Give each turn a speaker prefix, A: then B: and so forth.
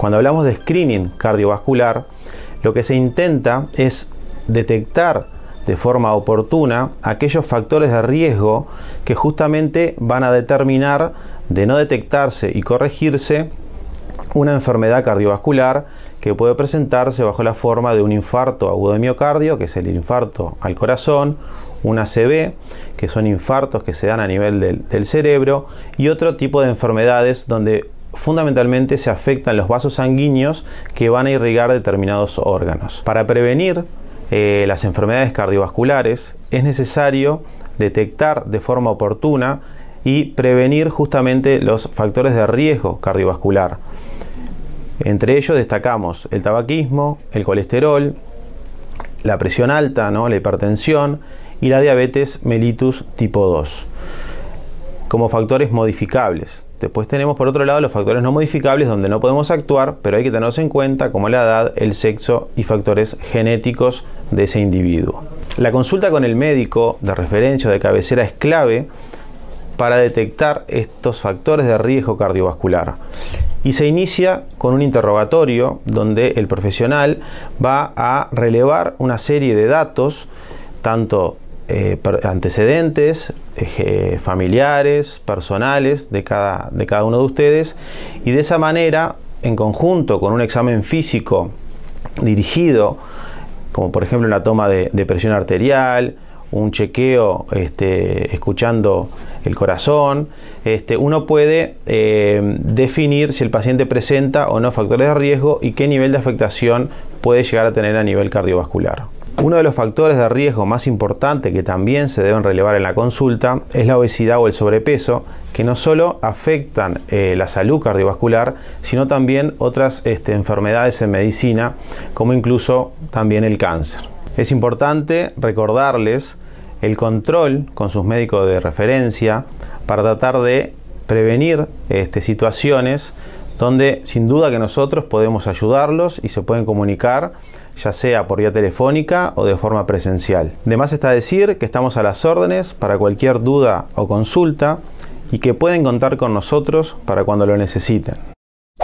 A: Cuando hablamos de screening cardiovascular, lo que se intenta es detectar de forma oportuna aquellos factores de riesgo que justamente van a determinar de no detectarse y corregirse una enfermedad cardiovascular que puede presentarse bajo la forma de un infarto agudo de miocardio, que es el infarto al corazón, una ACV que son infartos que se dan a nivel del, del cerebro, y otro tipo de enfermedades donde fundamentalmente se afectan los vasos sanguíneos que van a irrigar determinados órganos. Para prevenir eh, las enfermedades cardiovasculares es necesario detectar de forma oportuna y prevenir justamente los factores de riesgo cardiovascular. Entre ellos destacamos el tabaquismo, el colesterol, la presión alta, ¿no? la hipertensión y la diabetes mellitus tipo 2 como factores modificables. Después tenemos por otro lado los factores no modificables donde no podemos actuar, pero hay que tenerlos en cuenta como la edad, el sexo y factores genéticos de ese individuo. La consulta con el médico de referencia o de cabecera es clave para detectar estos factores de riesgo cardiovascular. Y se inicia con un interrogatorio donde el profesional va a relevar una serie de datos, tanto eh, antecedentes familiares, personales de cada, uno de ustedes y de esa manera, en conjunto con un examen físico dirigido, como por ejemplo la toma de, presión arterial, un chequeo este, escuchando el corazón, este, uno puede eh, definir si el paciente presenta o no factores de riesgo y qué nivel de afectación puede llegar a tener a nivel cardiovascular. Uno de los factores de riesgo más importantes que también se deben relevar en la consulta es la obesidad o el sobrepeso, que no solo afectan eh, la salud cardiovascular, sino también otras este, enfermedades en medicina, como incluso también el cáncer. Es importante recordarles el control con sus médicos de referencia para tratar de prevenir este, situaciones donde sin duda que nosotros podemos ayudarlos y se pueden comunicar ya sea por vía telefónica o de forma presencial. Además está decir que estamos a las órdenes para cualquier duda o consulta y que pueden contar con nosotros para cuando lo necesiten.